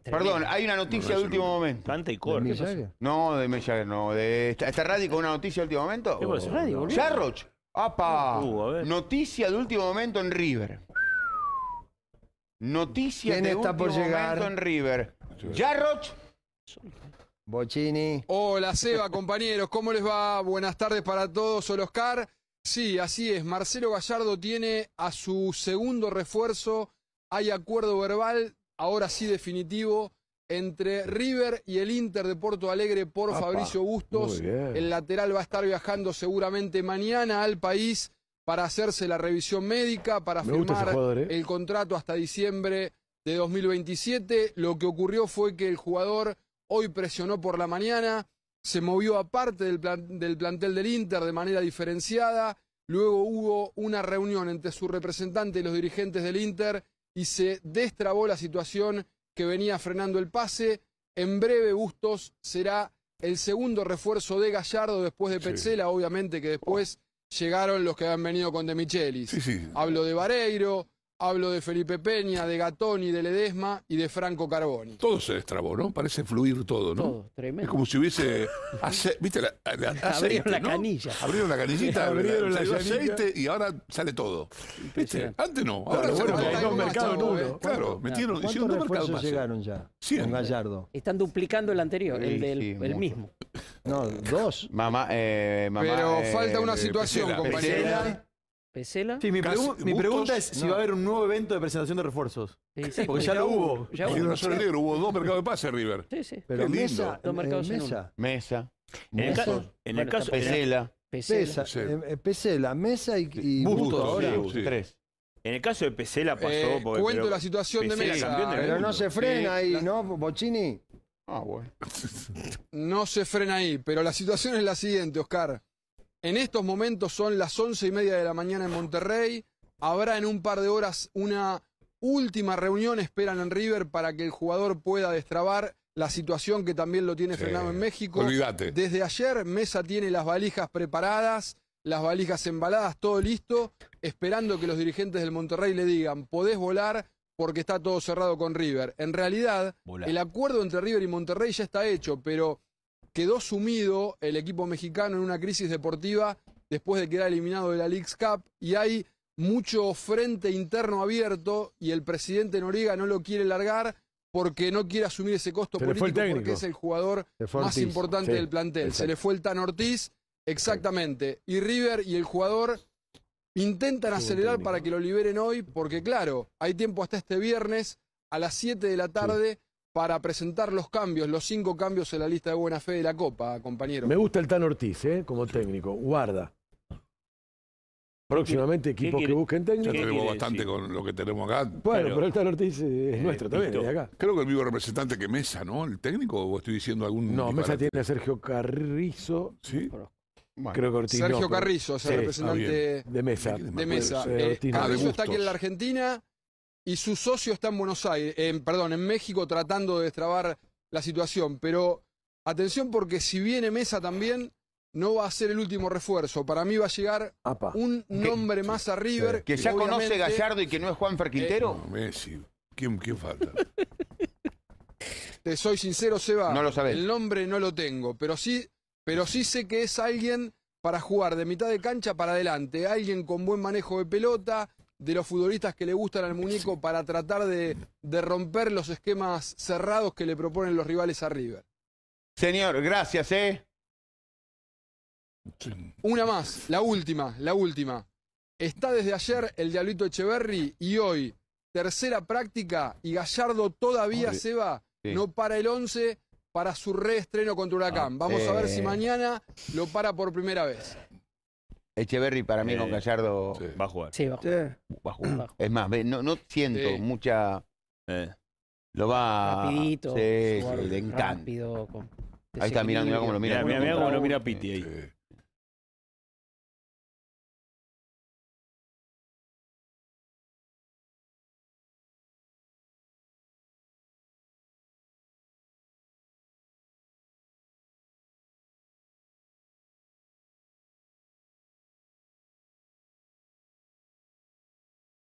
Perdón, hay una noticia de último momento. y No, de Mellaguer, no. De esta, ¿Está radio con una noticia de último momento? ¿Qué Radio, ¡Apa! Noticia de último momento en River. Noticia de último por llegar? momento en River. Jarroch. Bochini. Hola, Seba, compañeros. ¿Cómo les va? Buenas tardes para todos. Hola, Oscar. Sí, así es. Marcelo Gallardo tiene a su segundo refuerzo. Hay acuerdo verbal ahora sí definitivo entre River y el Inter de Porto Alegre por Fabricio Bustos. El lateral va a estar viajando seguramente mañana al país para hacerse la revisión médica, para firmar ¿eh? el contrato hasta diciembre de 2027. Lo que ocurrió fue que el jugador hoy presionó por la mañana, se movió aparte del, del plantel del Inter de manera diferenciada. Luego hubo una reunión entre su representante y los dirigentes del Inter y se destrabó la situación que venía frenando el pase. En breve, Bustos será el segundo refuerzo de Gallardo después de Petzela, obviamente que después oh. llegaron los que habían venido con De Michelis. Hablo de Vareiro, Hablo de Felipe Peña, de Gatoni, de Ledesma y de Franco Carboni. Todo se destrabó, ¿no? Parece fluir todo, ¿no? Todo, tremendo. Es como si hubiese. ¿Viste? abrieron la canilla. Abrieron la canillita, abrieron la, la aceite y ahora sale todo. Antes no, ahora sale todo. mercados mercado Claro, metieron. ¿Cuántos hicieron dos mercados más. llegaron ya? Sí. Gallardo. Están duplicando el anterior, el, del, mismo. No, dos. Mamá, eh, mamá Pero eh, falta una situación, compañera. Pesela. Sí, mi, pregunta es si va a haber un nuevo evento de presentación de refuerzos. porque ya, lo hubo. hubo. hubo dos mercados de pase, River. Sí, sí. Pero Mesa, dos mercados en, mesa. En el, caso. Pesela. Pesela. Pesela. Pesela. Mesa y, y ahora. Tres. En el caso de Pesela pasó. Eh, cuento la situación de Mesa. pero no se frena ahí, ¿no, Bocini? Ah, bueno. no se frena ahí, pero la situación es la siguiente, Oscar. En estos momentos son las once y media de la mañana en Monterrey. Habrá en un par de horas una última reunión, esperan en River, para que el jugador pueda destrabar la situación que también lo tiene Fernando frenado en México. Olvídate. Desde ayer, Mesa tiene las valijas preparadas, las valijas embaladas, todo listo, esperando que los dirigentes del Monterrey le digan: podés volar, porque está todo cerrado con River. En realidad, el acuerdo entre River y Monterrey ya está hecho, pero quedó sumido el equipo mexicano en una crisis deportiva después de quedar eliminado de la League's Cup y hay mucho frente interno abierto y el presidente Noriega no lo quiere largar porque no quiere asumir ese costo político porque es el jugador más importante del plantel. Se le fue el Tan Ortiz, exactamente. Y River y el jugador intentan acelerar para que lo liberen hoy porque claro, hay tiempo hasta este viernes a las 7 de la tarde para presentar los cambios, los cinco cambios en la lista de buena fe de la Copa, compañero. Me gusta el Tan Ortiz, ¿eh? como técnico. Guarda. Próximamente equipos que busquen técnico. Ya tenemos bastante con lo que tenemos acá. Bueno, pero, el Tan Ortiz es eh, nuestro también, de acá. Creo que el vivo representante que Mesa, ¿no? El técnico, o estoy diciendo algún. No, Mesa tiene a Sergio Carrizo. Sí. Creo que Ortiz Sergio Carrizo, es el representante de Mesa. De Mesa. Eh, está aquí en la Argentina y su socio está en Buenos Aires, en, perdón, en México tratando de destrabar la situación. Pero atención porque si viene Mesa también, no va a ser el último refuerzo. Para mí va a llegar un nombre más a River. Que ya conoce Gallardo y que no es Juan Ferquintero. Eh, no, Messi. ¿Quién, falta? Te soy sincero, Seba. No lo sabes. El nombre no lo tengo, pero sí, pero sí sé que es alguien para jugar de mitad de cancha para adelante. Alguien con buen manejo de pelota, de los futbolistas que le gustan al muñeco para tratar de, romper los esquemas cerrados que le proponen los rivales a River. Señor, gracias, ¿eh? Una más, la última, la última. Está desde ayer el Diablito Echeverry y hoy, tercera práctica, y Gallardo todavía se va, no para el 11 para su reestreno contra Huracán. Ah, Vamos a ver si eh. mañana lo para por primera vez. Echeverry para mí con eh, Gallardo va a jugar. Sí, va a jugar. Va a jugar. Es más, no, no siento mucha. Eh. Lo va. Rapidito. Sí, le encanta. Rápido, Ahí está mirando, mira cómo lo mira. Mira, mira cómo lo mira Piti ahí.